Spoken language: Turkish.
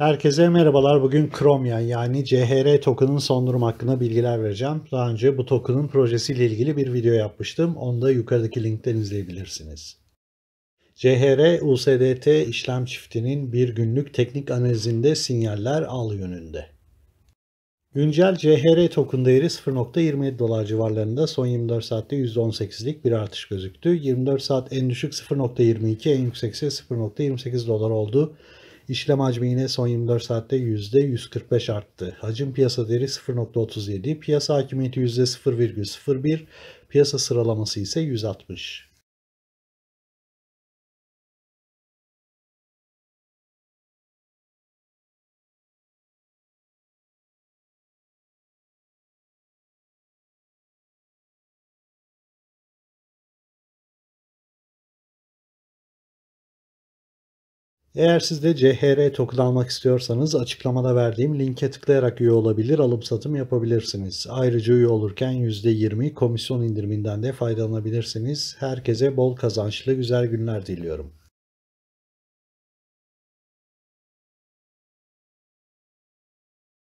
Herkese merhabalar. Bugün Chromian yani CHR token'ın son durum hakkında bilgiler vereceğim. Daha önce bu token'ın projesiyle ilgili bir video yapmıştım. Onu da yukarıdaki linkten izleyebilirsiniz. CHR, USDT işlem çiftinin bir günlük teknik analizinde sinyaller al yönünde. Güncel CHR token değeri 0.27 dolar civarlarında son 24 saatte %18'lik bir artış gözüktü. 24 saat en düşük 0.22, en yüksekse 0.28 dolar oldu. İşlem hacmi yine son 24 saatte %145 arttı. Hacim piyasa değeri 0.37, piyasa hakimiyeti %0,01, piyasa sıralaması ise 160. Eğer siz de CHR token almak istiyorsanız açıklamada verdiğim linke tıklayarak üye olabilir, alım satım yapabilirsiniz. Ayrıca üye olurken %20 komisyon indiriminden de faydalanabilirsiniz. Herkese bol kazançlı güzel günler diliyorum.